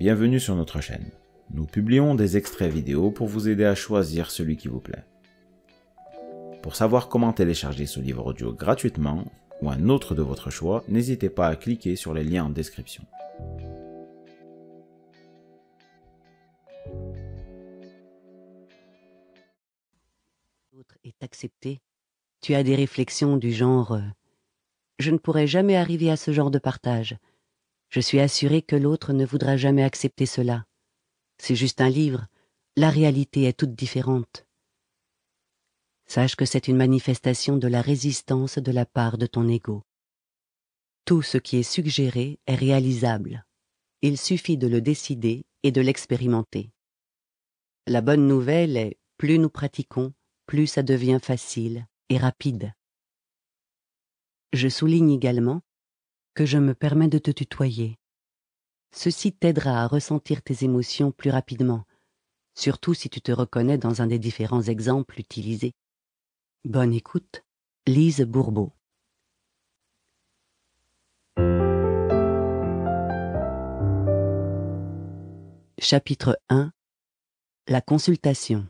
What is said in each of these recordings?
Bienvenue sur notre chaîne. Nous publions des extraits vidéo pour vous aider à choisir celui qui vous plaît. Pour savoir comment télécharger ce livre audio gratuitement ou un autre de votre choix, n'hésitez pas à cliquer sur les liens en description. est accepté. Tu as des réflexions du genre euh, ⁇ Je ne pourrai jamais arriver à ce genre de partage ⁇ je suis assuré que l'autre ne voudra jamais accepter cela. C'est juste un livre, la réalité est toute différente. Sache que c'est une manifestation de la résistance de la part de ton ego. Tout ce qui est suggéré est réalisable. Il suffit de le décider et de l'expérimenter. La bonne nouvelle est plus nous pratiquons, plus ça devient facile et rapide. Je souligne également que je me permets de te tutoyer. Ceci t'aidera à ressentir tes émotions plus rapidement, surtout si tu te reconnais dans un des différents exemples utilisés. Bonne écoute, Lise Bourbeau. Chapitre 1 La consultation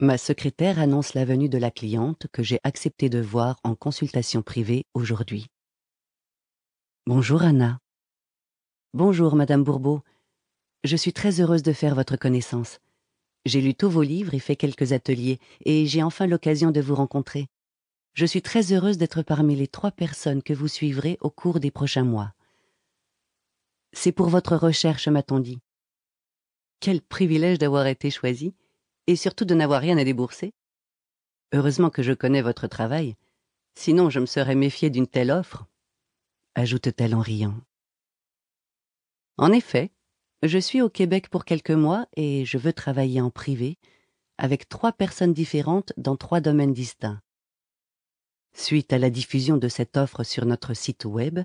Ma secrétaire annonce la venue de la cliente que j'ai accepté de voir en consultation privée aujourd'hui. Bonjour Anna. Bonjour Madame Bourbeau. Je suis très heureuse de faire votre connaissance. J'ai lu tous vos livres et fait quelques ateliers, et j'ai enfin l'occasion de vous rencontrer. Je suis très heureuse d'être parmi les trois personnes que vous suivrez au cours des prochains mois. C'est pour votre recherche, m'a-t-on dit. Quel privilège d'avoir été choisie, et surtout de n'avoir rien à débourser. Heureusement que je connais votre travail, sinon je me serais méfiée d'une telle offre ajoute-t-elle en riant. En effet, je suis au Québec pour quelques mois et je veux travailler en privé avec trois personnes différentes dans trois domaines distincts. Suite à la diffusion de cette offre sur notre site web,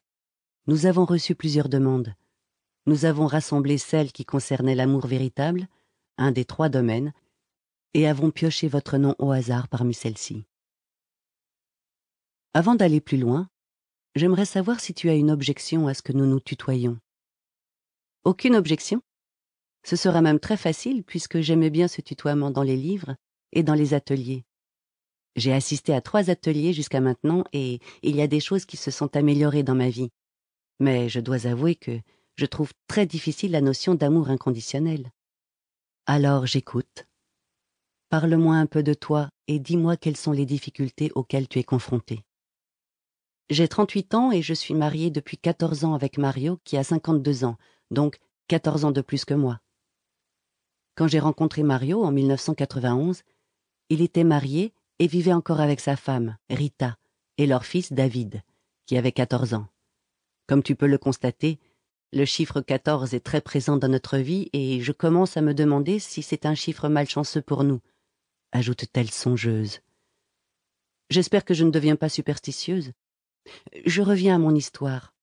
nous avons reçu plusieurs demandes. Nous avons rassemblé celles qui concernaient l'amour véritable, un des trois domaines, et avons pioché votre nom au hasard parmi celles-ci. Avant d'aller plus loin, J'aimerais savoir si tu as une objection à ce que nous nous tutoyons. Aucune objection Ce sera même très facile puisque j'aimais bien ce tutoiement dans les livres et dans les ateliers. J'ai assisté à trois ateliers jusqu'à maintenant et il y a des choses qui se sont améliorées dans ma vie. Mais je dois avouer que je trouve très difficile la notion d'amour inconditionnel. Alors j'écoute. Parle-moi un peu de toi et dis-moi quelles sont les difficultés auxquelles tu es confronté. J'ai 38 ans et je suis mariée depuis 14 ans avec Mario qui a 52 ans, donc 14 ans de plus que moi. Quand j'ai rencontré Mario en 1991, il était marié et vivait encore avec sa femme, Rita, et leur fils David, qui avait 14 ans. Comme tu peux le constater, le chiffre 14 est très présent dans notre vie et je commence à me demander si c'est un chiffre malchanceux pour nous, ajoute-t-elle songeuse. J'espère que je ne deviens pas superstitieuse, je reviens à mon histoire.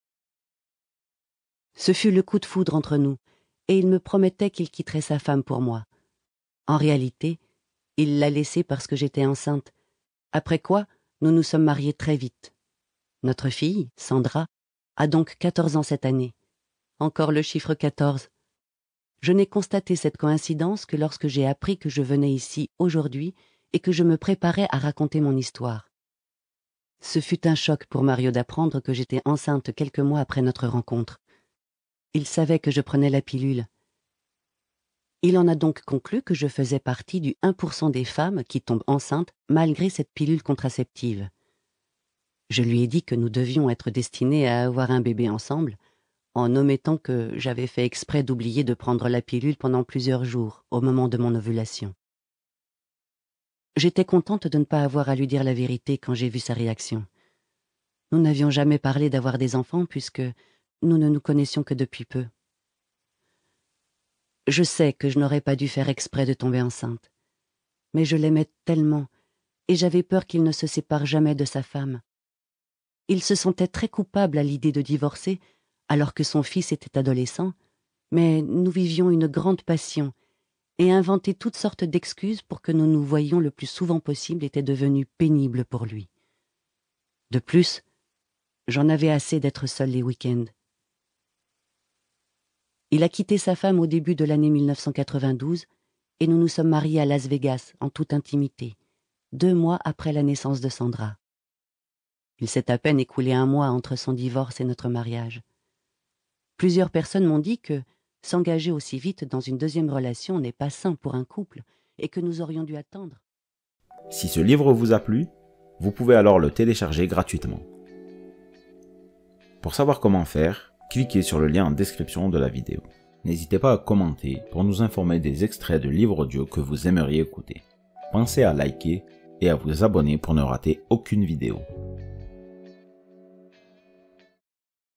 Ce fut le coup de foudre entre nous, et il me promettait qu'il quitterait sa femme pour moi. En réalité, il l'a laissée parce que j'étais enceinte, après quoi nous nous sommes mariés très vite. Notre fille, Sandra, a donc quatorze ans cette année. Encore le chiffre 14. Je n'ai constaté cette coïncidence que lorsque j'ai appris que je venais ici aujourd'hui et que je me préparais à raconter mon histoire. Ce fut un choc pour Mario d'apprendre que j'étais enceinte quelques mois après notre rencontre. Il savait que je prenais la pilule. Il en a donc conclu que je faisais partie du 1% des femmes qui tombent enceintes malgré cette pilule contraceptive. Je lui ai dit que nous devions être destinés à avoir un bébé ensemble, en omettant que j'avais fait exprès d'oublier de prendre la pilule pendant plusieurs jours au moment de mon ovulation. J'étais contente de ne pas avoir à lui dire la vérité quand j'ai vu sa réaction. Nous n'avions jamais parlé d'avoir des enfants puisque nous ne nous connaissions que depuis peu. Je sais que je n'aurais pas dû faire exprès de tomber enceinte. Mais je l'aimais tellement, et j'avais peur qu'il ne se sépare jamais de sa femme. Il se sentait très coupable à l'idée de divorcer, alors que son fils était adolescent, mais nous vivions une grande passion, et inventer toutes sortes d'excuses pour que nous nous voyions le plus souvent possible était devenu pénible pour lui. De plus, j'en avais assez d'être seul les week-ends. Il a quitté sa femme au début de l'année 1992 et nous nous sommes mariés à Las Vegas en toute intimité, deux mois après la naissance de Sandra. Il s'est à peine écoulé un mois entre son divorce et notre mariage. Plusieurs personnes m'ont dit que, S'engager aussi vite dans une deuxième relation n'est pas sain pour un couple et que nous aurions dû attendre. Si ce livre vous a plu, vous pouvez alors le télécharger gratuitement. Pour savoir comment faire, cliquez sur le lien en description de la vidéo. N'hésitez pas à commenter pour nous informer des extraits de livres audio que vous aimeriez écouter. Pensez à liker et à vous abonner pour ne rater aucune vidéo.